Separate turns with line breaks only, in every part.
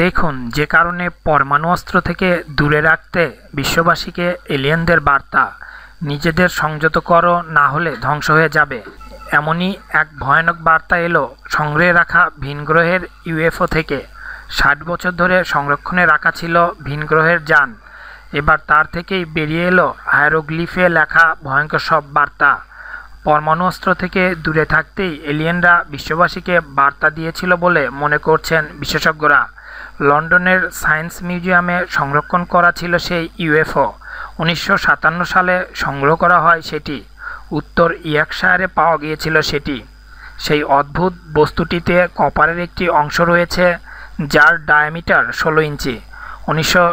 দেখুন যে কারণে পরমাণু অস্ত্র থেকে দূরে রাখতে বিশ্ববাসীকে এলিয়েনদের বার্তা নিজেদের সংযত করো না হলে ধ্বংস হয়ে যাবে এমনই এক ভয়ানক বার্তা এলো সংগ্রহে রাখা ভিনগ্রহের ইউএফও থেকে ষাট বছর ধরে সংরক্ষণে রাখা ছিল ভিনগ্রহের যান এবার তার থেকেই বেরিয়ে এলো হায়ারোগ্লিফে লেখা ভয়ঙ্কর সব বার্তা পরমাণু অস্ত্র থেকে দূরে থাকতেই এলিয়েনরা বিশ্ববাসীকে বার্তা দিয়েছিল বলে মনে করছেন বিশেষজ্ঞরা লন্ডনের সায়েন্স মিউজিয়ামে সংরক্ষণ করা ছিল সেই ইউএফও উনিশশো সালে সংগ্রহ করা হয় সেটি উত্তর ইয়াকশায়ারে পাওয়া গিয়েছিল সেটি সেই অদ্ভুত বস্তুটিতে কপারের একটি অংশ রয়েছে যার ডায়ামিটার ষোলো ইঞ্চি উনিশশো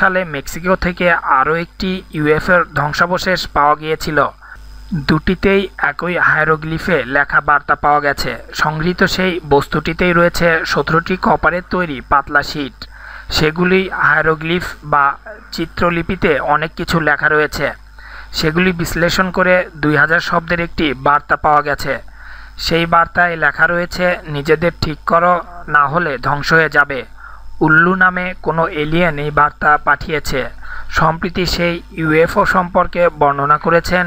সালে মেক্সিকো থেকে আরও একটি ইউএফের ধ্বংসাবশেষ পাওয়া গিয়েছিল দুটিতেই একই হায়ারোগ্লিফে লেখা বার্তা পাওয়া গেছে সংগৃহীত সেই বস্তুটিতেই রয়েছে সতেরোটি কপারের তৈরি পাতলা শিট সেগুলি হায়ারোগ্লিফ বা চিত্রলিপিতে অনেক কিছু লেখা রয়েছে সেগুলি বিশ্লেষণ করে দুই হাজার শব্দের একটি বার্তা পাওয়া গেছে সেই বার্তায় লেখা রয়েছে নিজেদের ঠিক করো না হলে ধ্বংস হয়ে যাবে উল্লু নামে কোনো এলিয়েন এই বার্তা পাঠিয়েছে সম্প্রতি সেই ইউএফও সম্পর্কে বর্ণনা করেছেন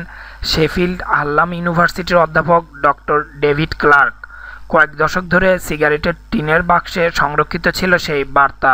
শেফিল্ড আল্লাম ইউনিভার্সিটির অধ্যাপক ডক্টর ডেভিড ক্লার্ক কয়েক দশক ধরে সিগারেটের টিনের বাক্সে সংরক্ষিত ছিল সেই বার্তা